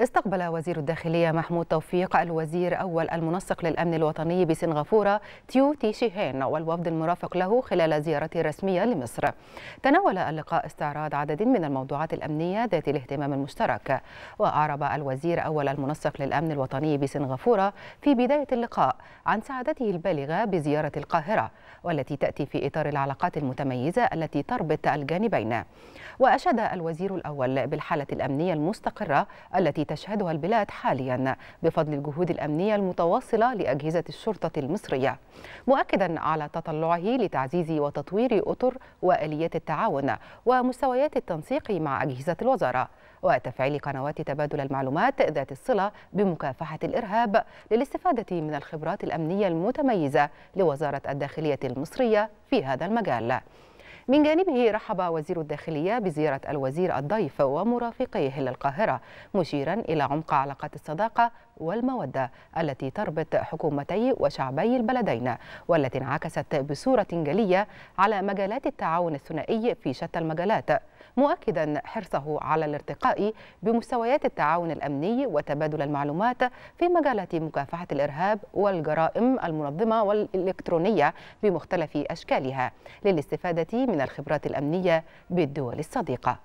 استقبل وزير الداخلية محمود توفيق الوزير أول المنسق للأمن الوطني بسنغافورة تيو تي شيهين والوفد المرافق له خلال زيارته الرسمية لمصر تناول اللقاء استعراض عدد من الموضوعات الأمنية ذات الاهتمام المشترك وأعرب الوزير أول المنسق للأمن الوطني بسنغافورة في بداية اللقاء عن سعادته البالغة بزيارة القاهرة والتي تأتي في إطار العلاقات المتميزة التي تربط الجانبين وأشاد الوزير الأول بالحالة الأمنية المستقرة التي تشهدها البلاد حاليا بفضل الجهود الأمنية المتواصلة لأجهزة الشرطة المصرية مؤكدا على تطلعه لتعزيز وتطوير أطر وآليات التعاون ومستويات التنسيق مع أجهزة الوزارة وتفعيل قنوات تبادل المعلومات ذات الصلة بمكافحة الإرهاب للاستفادة من الخبرات الأمنية المتميزة لوزارة الداخلية المصرية في هذا المجال من جانبه رحب وزير الداخلية بزيارة الوزير الضيف ومرافقيه للقاهرة مشيرا إلى عمق علاقات الصداقة والمودة التي تربط حكومتي وشعبي البلدين والتي انعكست بصورة جلية على مجالات التعاون الثنائي في شتى المجالات مؤكدا حرصه على الارتقاء بمستويات التعاون الأمني وتبادل المعلومات في مجالات مكافحة الإرهاب والجرائم المنظمة والإلكترونية بمختلف أشكالها للاستفادة من الخبرات الأمنية بالدول الصديقة